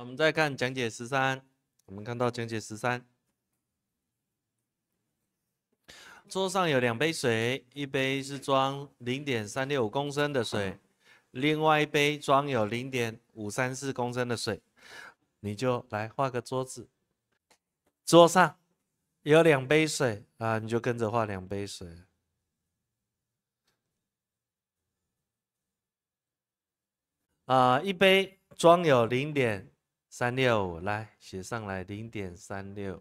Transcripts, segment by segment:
我们再看讲解十三，我们看到讲解十三，桌上有两杯水，一杯是装零点三六五公升的水，另外一杯装有零点五三四公升的水，你就来画个桌子，桌上有两杯水啊，你就跟着画两杯水，啊，一杯装有零点。三六五，来写上来零点三六。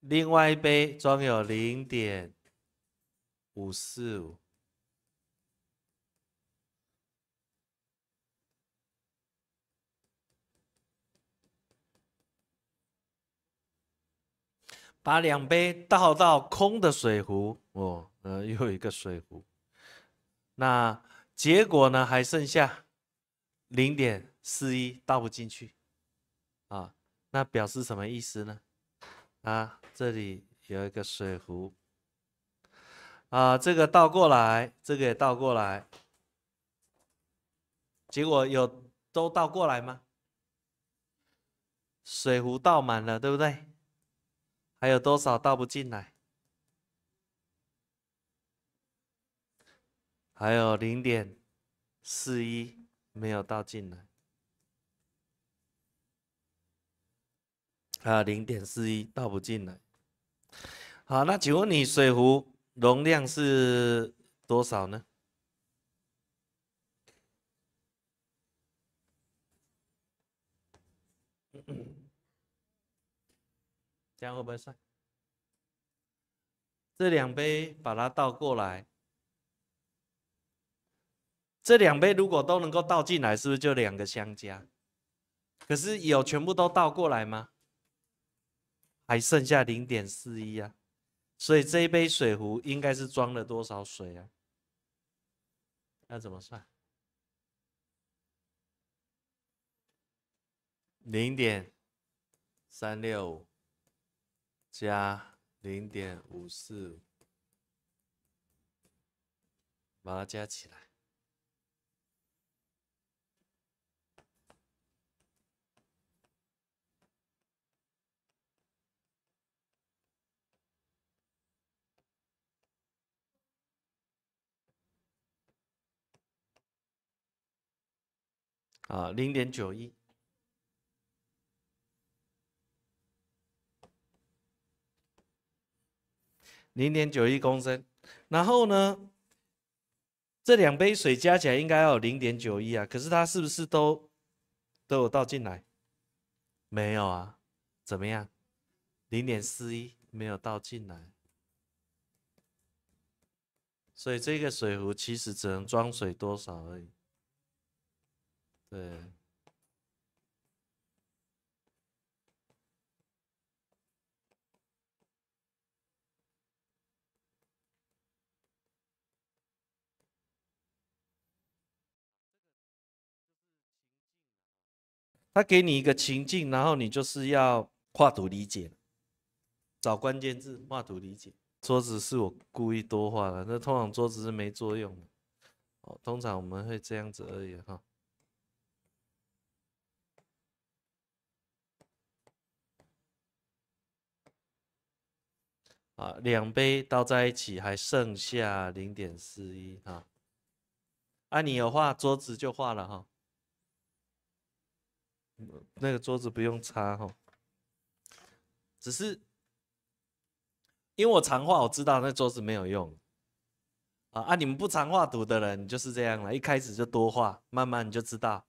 另外一杯装有零点五四五，把两杯倒到空的水壶。哦，呃，又一个水壶。那结果呢？还剩下零点。四一倒不进去，啊，那表示什么意思呢？啊，这里有一个水壶，啊，这个倒过来，这个也倒过来，结果有都倒过来吗？水壶倒满了，对不对？还有多少倒不进来？还有零点四一没有倒进来。啊，零点四一倒不进来。好，那请问你水壶容量是多少呢？这样会不会算？这两杯把它倒过来，这两杯如果都能够倒进来，是不是就两个相加？可是有全部都倒过来吗？还剩下零点四一啊，所以这一杯水壶应该是装了多少水啊？那怎么算？零点三六加零点五四，把它加起来。啊，零点九一，零点九一公升。然后呢，这两杯水加起来应该要有零点九一啊。可是它是不是都都有倒进来？没有啊？怎么样？零点四一没有倒进来。所以这个水壶其实只能装水多少而已。对，他给你一个情境，然后你就是要画图理解，找关键字，画图理解。桌子是我故意多画了，那通常桌子是没作用的，哦，通常我们会这样子而已哈。啊，两杯倒在一起，还剩下零点四一啊。啊，你画，桌子就画了哈。那个桌子不用擦哈。只是因为我常画，我知道那桌子没有用。啊啊，你们不常画图的人就是这样了，一开始就多画，慢慢你就知道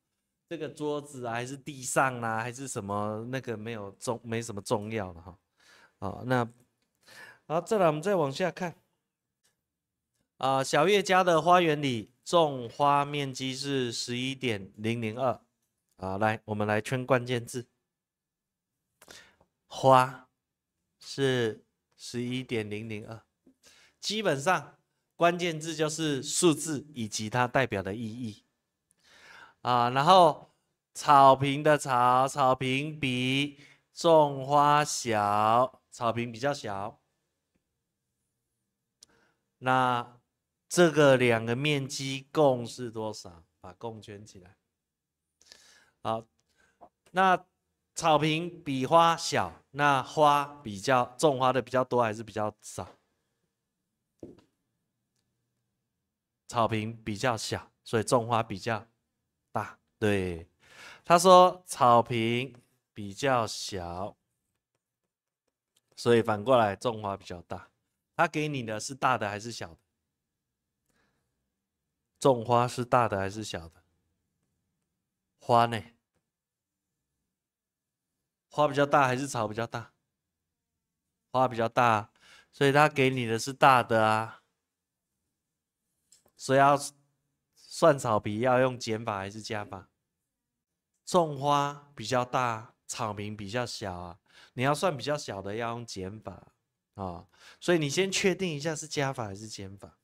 这个桌子啊，还是地上啊，还是什么那个没有重没什么重要的哈。哦，那。好，再来，我们再往下看。啊，小月家的花园里种花面积是十一点零零二。啊，来，我们来圈关键字。花是十一点零零二，基本上关键字就是数字以及它代表的意义。啊，然后草坪的草，草坪比种花小，草坪比较小。那这个两个面积共是多少？把共圈起来。好，那草坪比花小，那花比较种花的比较多还是比较少？草坪比较小，所以种花比较大。对，他说草坪比较小，所以反过来种花比较大。他给你的是大的还是小的？种花是大的还是小的？花呢？花比较大还是草比较大？花比较大，所以他给你的是大的啊。所以要算草皮要用减法还是加法？种花比较大，草坪比较小啊。你要算比较小的，要用减法。啊，所以你先确定一下是加法还是减法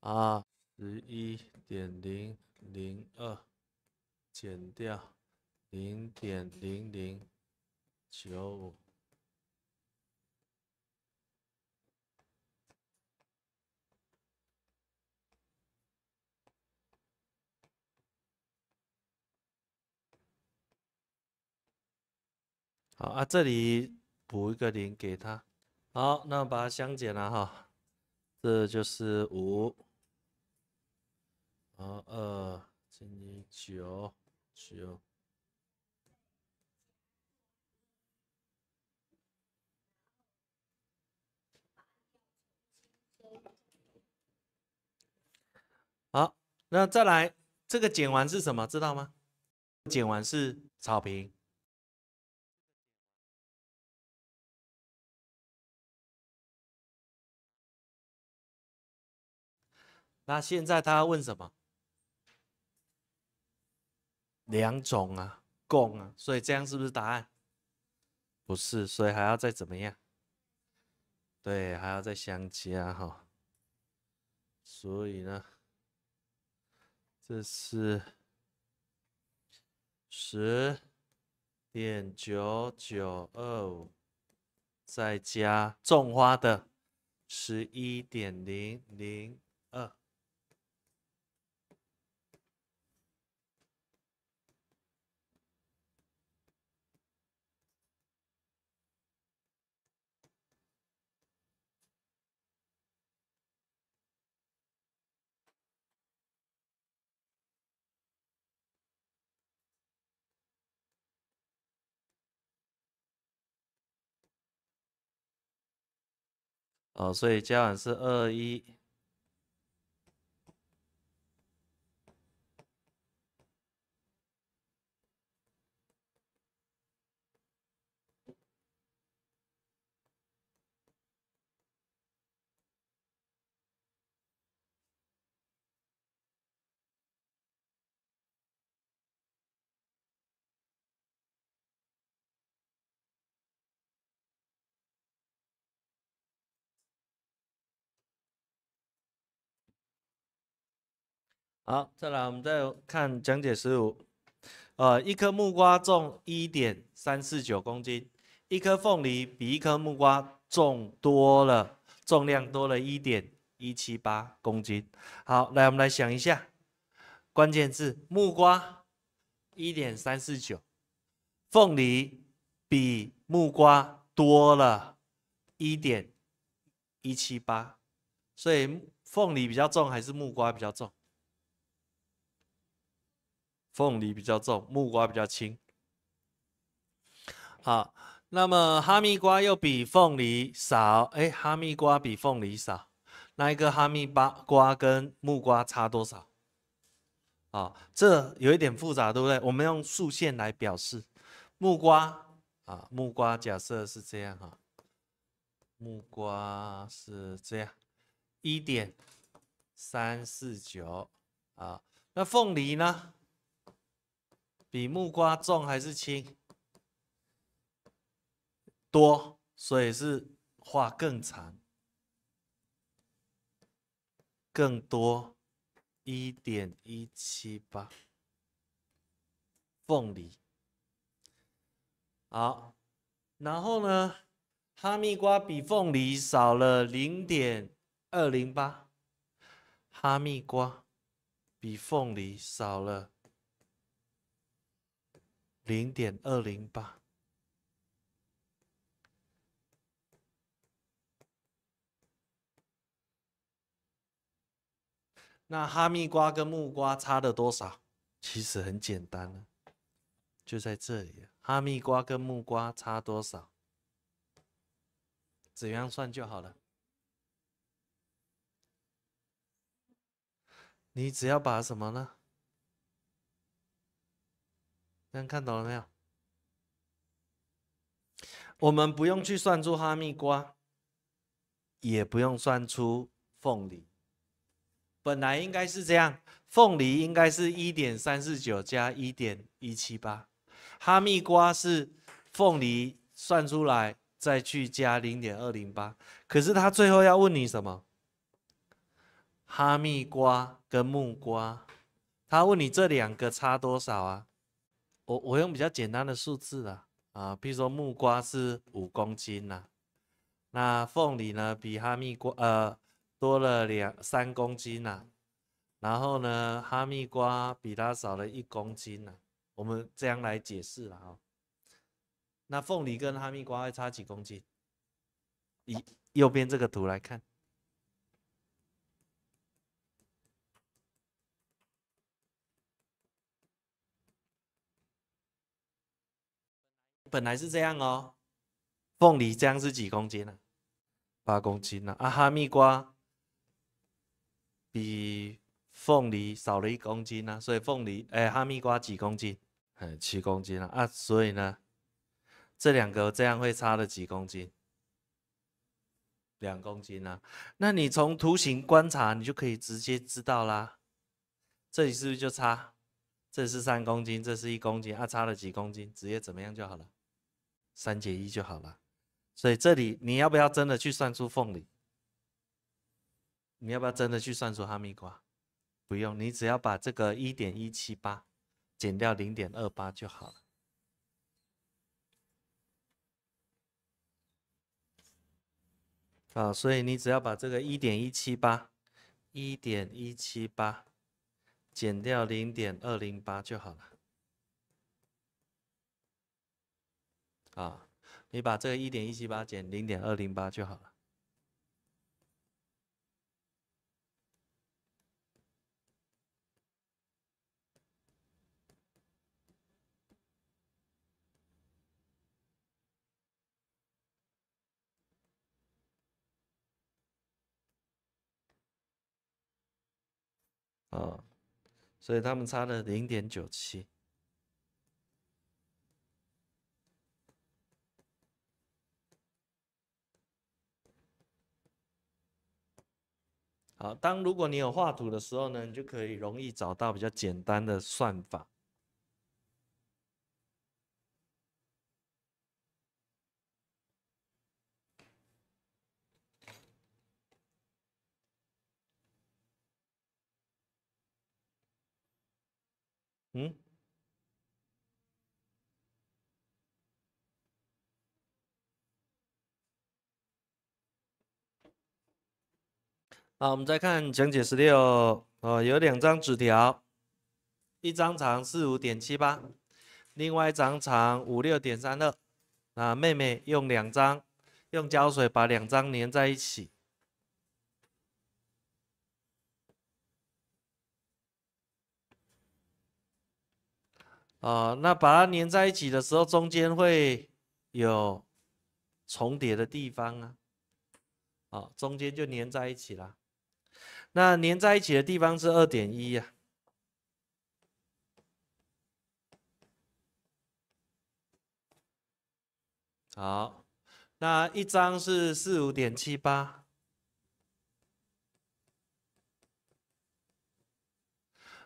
啊？十一点零零二减掉零点零零九五，好啊，这里补一个零给他。好，那把它相减了哈，这就是五，然后二以九九。好，那再来这个减完是什么？知道吗？减完是草坪。那现在他要问什么？两种啊，共啊，所以这样是不是答案？不是，所以还要再怎么样？对，还要再相加哈。所以呢，这是十点九九二五，再加种花的十一点零零。哦，所以今晚是二一。好，再来，我们再看讲解十五，呃，一颗木瓜重一点三四九公斤，一颗凤梨比一颗木瓜重多了，重量多了一点一七八公斤。好，来，我们来想一下，关键字木瓜，一点三四九，凤梨比木瓜多了，一点一七八，所以凤梨比较重还是木瓜比较重？凤梨比较重，木瓜比较轻。好，那么哈密瓜又比凤梨少，哎，哈密瓜比凤梨少。那一个哈密瓜瓜跟木瓜差多少？啊，这有一点复杂，对不对？我们用竖线来表示木瓜。啊，木瓜假设是这样哈，木瓜是这样一点三四九啊。那凤梨呢？比木瓜重还是轻？多，所以是画更长，更多，一点一七八。凤梨，好，然后呢？哈密瓜比凤梨少了零点二零八，哈密瓜比凤梨少了。零点二零八。那哈密瓜跟木瓜差了多少？其实很简单了，就在这里。哈密瓜跟木瓜差多少？怎样算就好了？你只要把什么呢？看懂了没有？我们不用去算出哈密瓜，也不用算出凤梨。本来应该是这样，凤梨应该是一点三四九加一点一七八，哈密瓜是凤梨算出来再去加零点二零八。可是他最后要问你什么？哈密瓜跟木瓜，他问你这两个差多少啊？我我用比较简单的数字啦，啊，比如说木瓜是五公斤呐，那凤梨呢比哈密瓜呃多了两三公斤呐，然后呢哈密瓜比它少了一公斤呐，我们这样来解释了哈。那凤梨跟哈密瓜还差几公斤？以右边这个图来看。本来是这样哦，凤梨这样是几公斤呢？八公斤呢？啊，哈密瓜比凤梨少了一公斤呢，所以凤梨哎，哈密瓜几公斤？哎，七公斤了啊，所以呢，这两个这样会差了几公斤？两公斤呢？那你从图形观察，你就可以直接知道啦。这里是不是就差？这是三公斤，这是一公斤，啊，差了几公斤？直接怎么样就好了？三减一就好了，所以这里你要不要真的去算出凤梨？你要不要真的去算出哈密瓜？不用，你只要把这个一点一七八减掉零点二八就好了。啊，所以你只要把这个一点一七八，一点一七八减掉零点二零八就好了。啊，你把这个一点一七八减零点二零八就好了。啊，所以他们差了零点九七。好，当如果你有画图的时候呢，你就可以容易找到比较简单的算法。好，我们再看讲解十六。哦，有两张纸条，一张长四五点七八，另外一张长五六点三二。那妹妹用两张，用胶水把两张粘在一起。哦，那把它粘在一起的时候，中间会有重叠的地方啊。哦，中间就粘在一起了。那粘在一起的地方是二点一呀。好，那一张是四五点七八，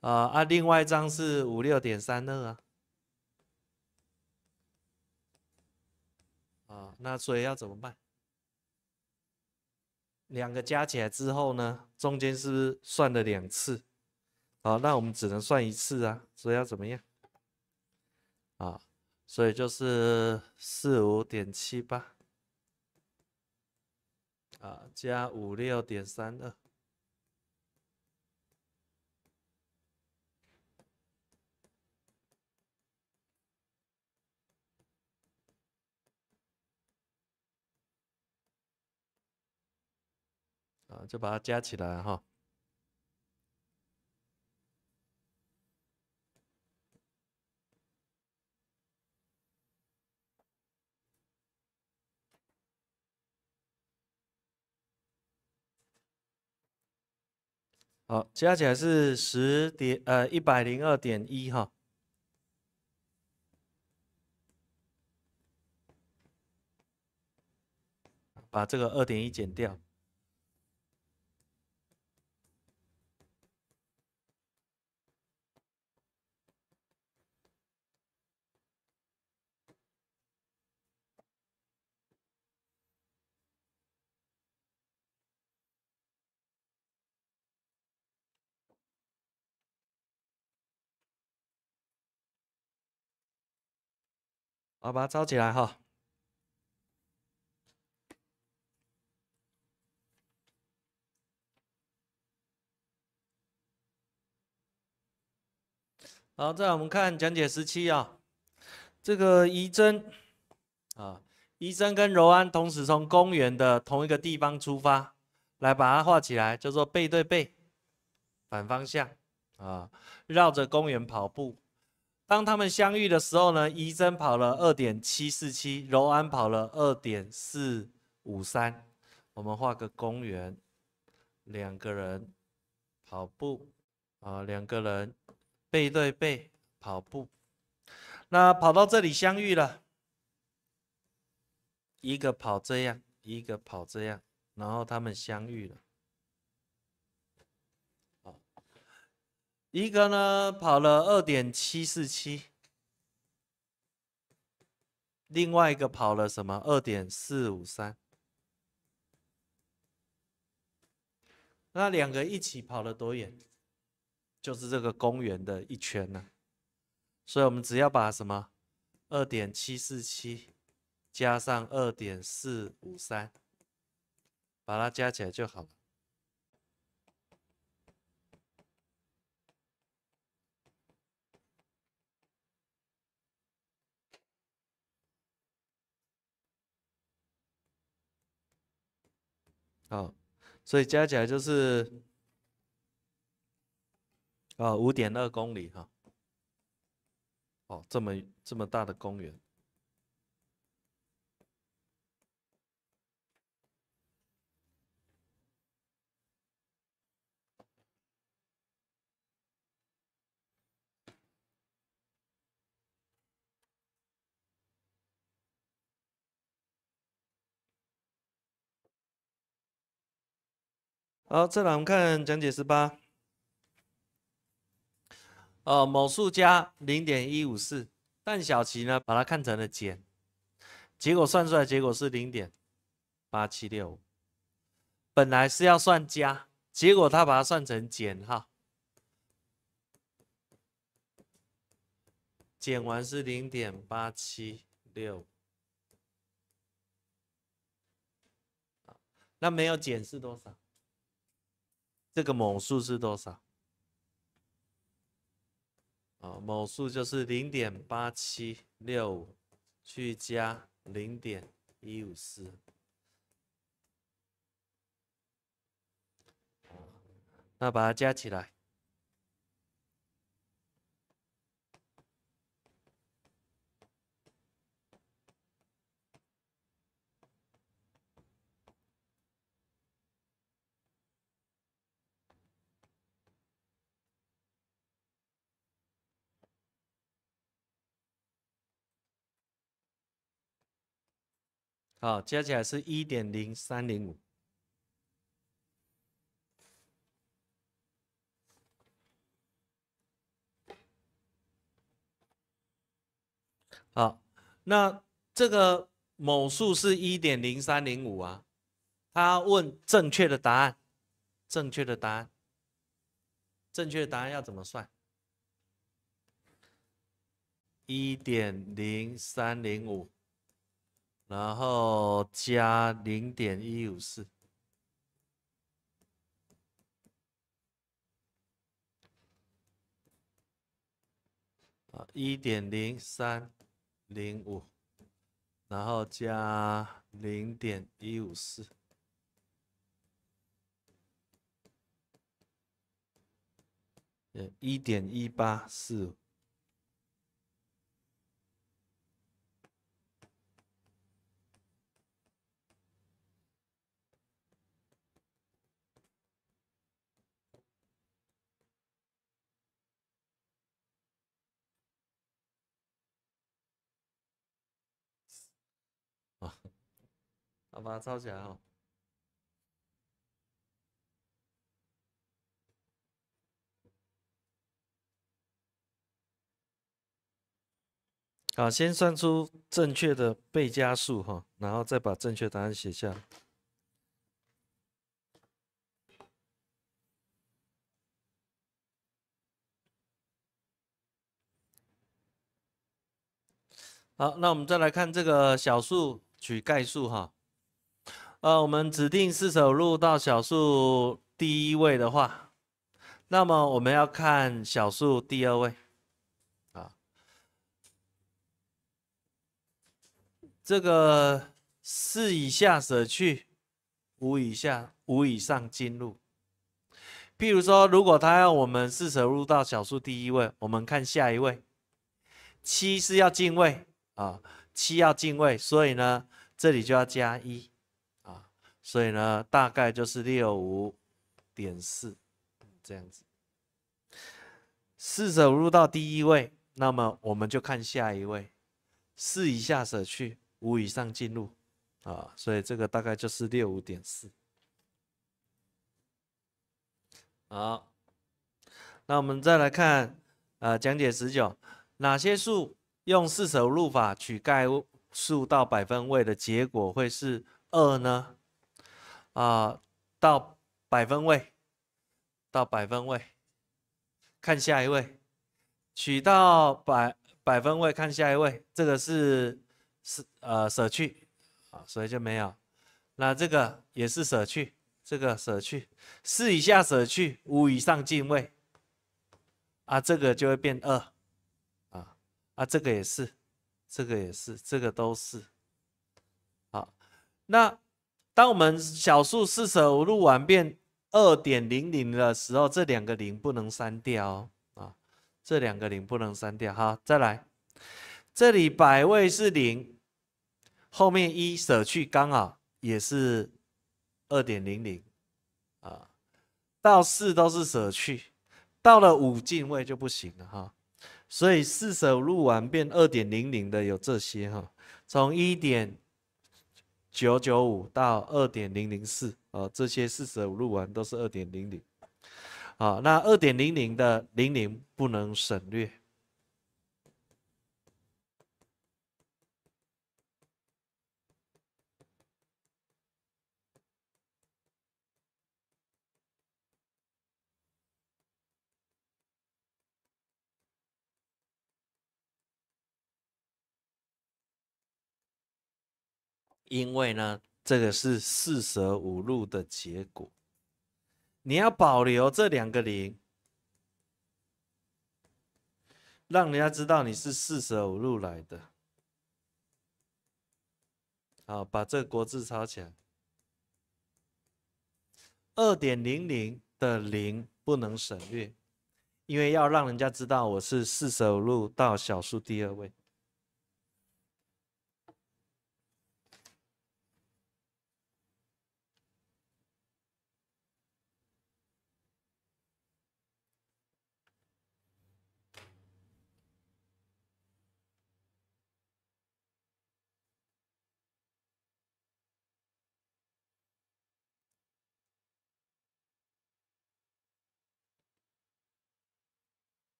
啊啊，另外一张是五六点三二啊。啊，那所以要怎么办？两个加起来之后呢，中间是不是算了两次，好，那我们只能算一次啊，所以要怎么样？啊，所以就是四五点七八，啊，加五六点三二。啊，就把它加起来哈。好，加起来是十点呃一百零二点一哈。把这个二点一减掉。好，把它招起来哈。好，再来我们看讲解十七啊，这个仪征啊，仪征跟柔安同时从公园的同一个地方出发，来把它画起来，叫做背对背，反方向啊，绕着公园跑步。当他们相遇的时候呢，怡珍跑了二点七四七，柔安跑了二点四五三。我们画个公园，两个人跑步啊，两个人背对背跑步，那跑到这里相遇了，一个跑这样，一个跑这样，然后他们相遇了。一个呢跑了二点七四七，另外一个跑了什么二点四五三？那两个一起跑了多远？就是这个公园的一圈呢。所以我们只要把什么二点七四七加上二点四五三，把它加起来就好了。好，所以加起来就是啊，五点二公里哈。哦，这么这么大的公园。好，再来我们看讲解十八。呃，某数加零点一五四，但小齐呢把它看成了减，结果算出来结果是零点八七六，本来是要算加，结果他把它算成减号，减完是零点八七六。那没有减是多少？这个某数是多少？啊，某数就是零点八七六五，去加零点一五四，那把它加起来。好，加起来是一点零三零五。好，那这个某数是一点零三零五啊，他问正确的答案，正确的答案，正确的答案要怎么算？一点零三零五。然后加零点一五四，啊，一点零三零五，然后加零点一五四，呃，一点一八四。好，把它抄起来哈。好，先算出正确的被加数哈，然后再把正确答案写下。好，那我们再来看这个小数。取概数哈，呃，我们指定四舍入到小数第一位的话，那么我们要看小数第二位啊，这个四以下舍去，五以下五以上进入。譬如说，如果他要我们四舍入到小数第一位，我们看下一位，七是要进位啊。七要进位，所以呢，这里就要加一，啊，所以呢，大概就是六五点四这样子。四舍入到第一位，那么我们就看下一位，四以下舍去五以上进入，啊，所以这个大概就是六五点四。好，那我们再来看，呃，讲解十九，哪些数？用四舍五入法取概数到百分位的结果会是二呢？啊，到百分位，到百分位，看下一位，取到百百分位，看下一位，这个是是呃舍去啊，所以就没有。那这个也是舍去，这个舍去四以下舍去五以上进位啊，这个就会变二。这个也是，这个也是，这个都是。好，那当我们小数四舍五入完变二点零零的时候，这两个零不能删掉哦。啊，这两个零不能删掉。哈，再来，这里百位是零，后面一舍去刚好也是二点零零。啊，到四都是舍去，到了五进位就不行了。哈。所以四舍五入完变二点零零的有这些哈，从一点九九五到二点零零四，哦，这些四舍五入完都是二点零零，啊，那二点零零的零零不能省略。因为呢，这个是四舍五入的结果，你要保留这两个零，让人家知道你是四舍五入来的。好，把这国字抄起来。二点零零的零不能省略，因为要让人家知道我是四舍五入到小数第二位。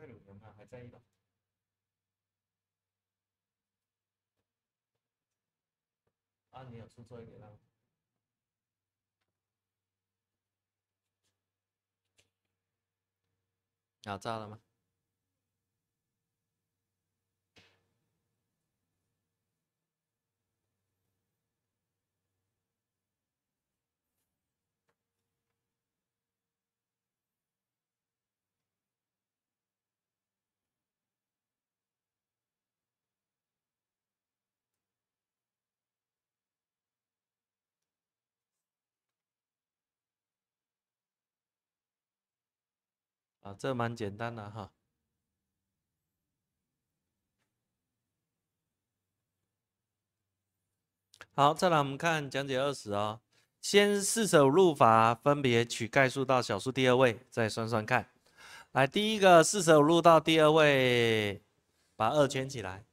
在旅游吗？还在意吗？啊，你有出做一点了？要炸了吗？这蛮简单的哈。好，再来我们看讲解二十哦。先四舍五入法，分别取概数到小数第二位，再算算看。来，第一个四舍五入到第二位，把二圈起来，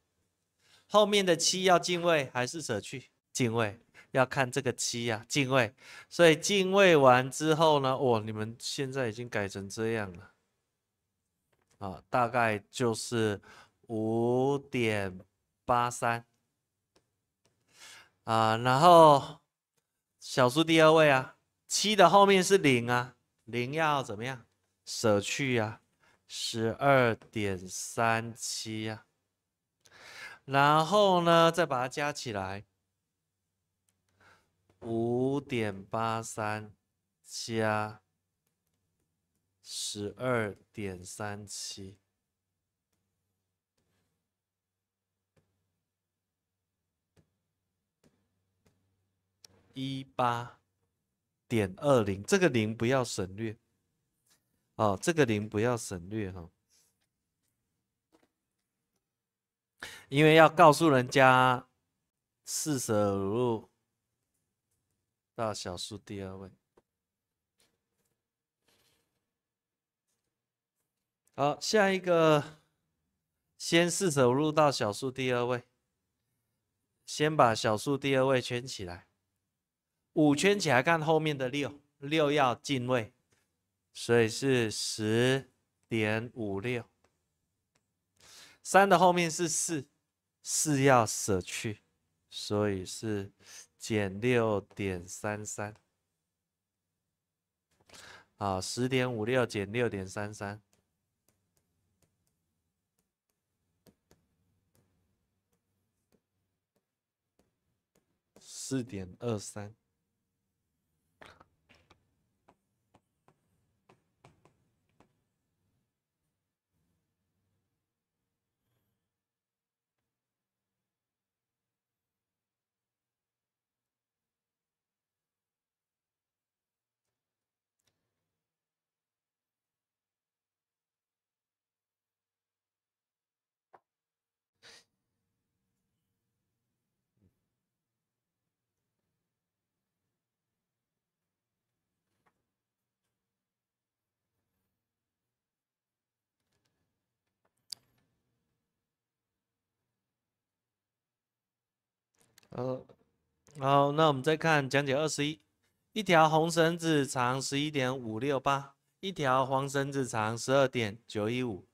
后面的七要进位还是舍去？进位，要看这个七呀，进位。所以进位完之后呢，哦，你们现在已经改成这样了。啊，大概就是五点八三，啊，然后小数第二位啊，七的后面是零啊，零要怎么样舍去啊？十二点三七啊，然后呢，再把它加起来，五点八三加。十二点三七，一八点二零，这个零不要省略，哦，这个零不要省略哈，因为要告诉人家四舍五入，到小数第二位。好，下一个，先四舍入到小数第二位，先把小数第二位圈起来，五圈起来看后面的六，六要进位，所以是十点五六。三的后面是四，四要舍去，所以是减六点三三。好，十点五六减六点三三。四点二三。呃，好，那我们再看讲解二十一，一条红绳子长十一点五六八，一条黄绳子长十二点九一五，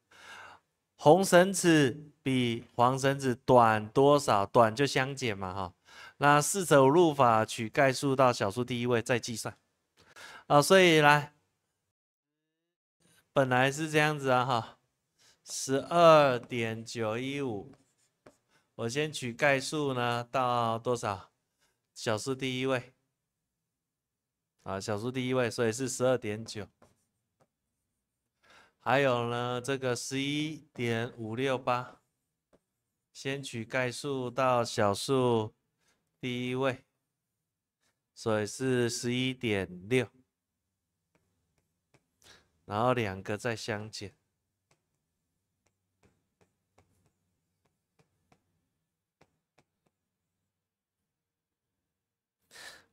红绳子比黄绳子短多少？短就相减嘛，哈。那四舍五入法取概数到小数第一位再计算，啊，所以来本来是这样子啊，哈，十二点九一五。我先取概数呢，到多少？小数第一位啊，小数第一位，所以是十二点九。还有呢，这个十一点五六八，先取概数到小数第一位，所以是十一点六。然后两个再相减。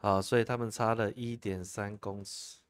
啊，所以他们差了一点三公尺。